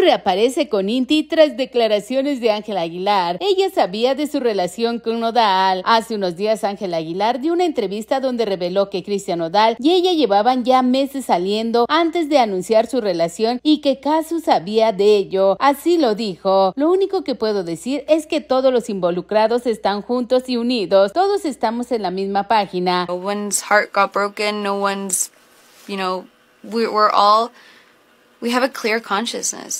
reaparece con Inti tras declaraciones de Ángel Aguilar. Ella sabía de su relación con Nodal. Hace unos días Ángel Aguilar dio una entrevista donde reveló que Cristian Nodal y ella llevaban ya meses saliendo antes de anunciar su relación y que Casu sabía de ello. Así lo dijo. Lo único que puedo decir es que todos los involucrados están juntos y unidos. Todos estamos en la misma página. No one's heart got broken, no one's, you know, we're all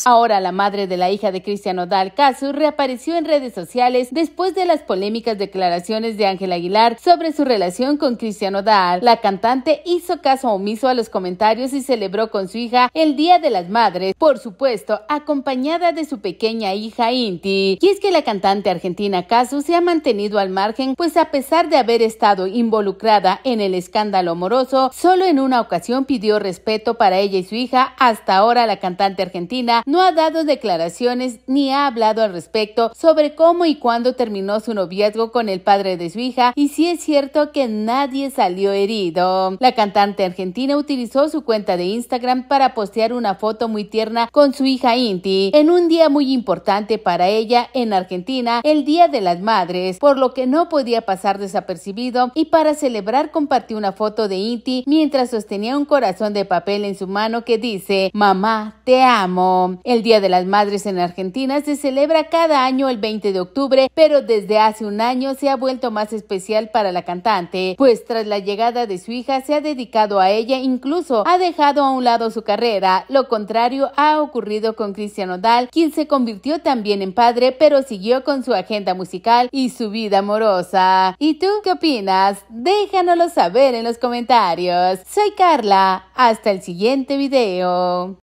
Ahora la madre de la hija de Cristian Dal, Casu, reapareció en redes sociales después de las polémicas declaraciones de Ángel Aguilar sobre su relación con Cristian Odal. La cantante hizo caso omiso a los comentarios y celebró con su hija el Día de las Madres, por supuesto, acompañada de su pequeña hija Inti. Y es que la cantante argentina Casu se ha mantenido al margen, pues a pesar de haber estado involucrada en el escándalo amoroso, solo en una ocasión pidió respeto para ella y su hija hasta ahora ahora la cantante argentina no ha dado declaraciones ni ha hablado al respecto sobre cómo y cuándo terminó su noviazgo con el padre de su hija y si es cierto que nadie salió herido. La cantante argentina utilizó su cuenta de Instagram para postear una foto muy tierna con su hija Inti en un día muy importante para ella en Argentina, el Día de las Madres, por lo que no podía pasar desapercibido y para celebrar compartió una foto de Inti mientras sostenía un corazón de papel en su mano que dice, mamá te amo. El Día de las Madres en Argentina se celebra cada año el 20 de octubre, pero desde hace un año se ha vuelto más especial para la cantante, pues tras la llegada de su hija se ha dedicado a ella, incluso ha dejado a un lado su carrera. Lo contrario ha ocurrido con Cristian Odal, quien se convirtió también en padre, pero siguió con su agenda musical y su vida amorosa. ¿Y tú qué opinas? Déjanoslo saber en los comentarios. Soy Carla, hasta el siguiente video.